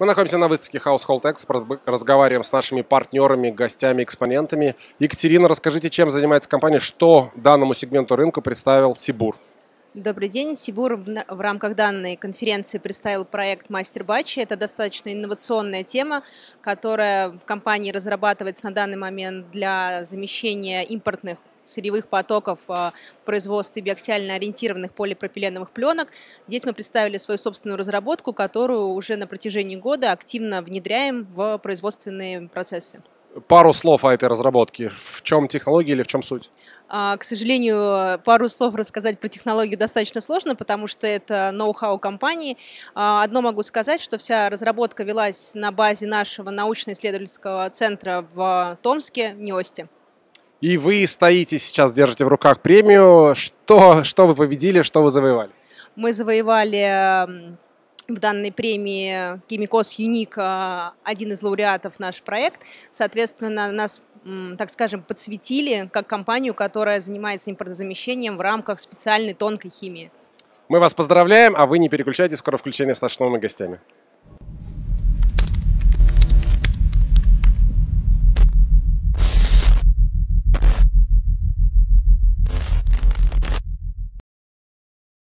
Мы находимся на выставке Household Expo, разговариваем с нашими партнерами, гостями, экспонентами. Екатерина, расскажите, чем занимается компания, что данному сегменту рынка представил Сибур? Добрый день. Сибур в рамках данной конференции представил проект «Мастер Бачи». Это достаточно инновационная тема, которая в компании разрабатывается на данный момент для замещения импортных сырьевых потоков а, производства биоксиально ориентированных полипропиленовых пленок. Здесь мы представили свою собственную разработку, которую уже на протяжении года активно внедряем в производственные процессы пару слов о этой разработке. В чем технология или в чем суть? А, к сожалению, пару слов рассказать про технологию достаточно сложно, потому что это ноу-хау компании. А, одно могу сказать, что вся разработка велась на базе нашего научно-исследовательского центра в Томске, НИОСТе. И вы стоите сейчас, держите в руках премию. Что, что вы победили, что вы завоевали? Мы завоевали в данной премии Кимикос Юник э, один из лауреатов наш проект. Соответственно, нас так скажем, подсветили как компанию, которая занимается импортозамещением в рамках специальной тонкой химии. Мы вас поздравляем, а вы не переключайтесь, скоро включение с нашими гостями.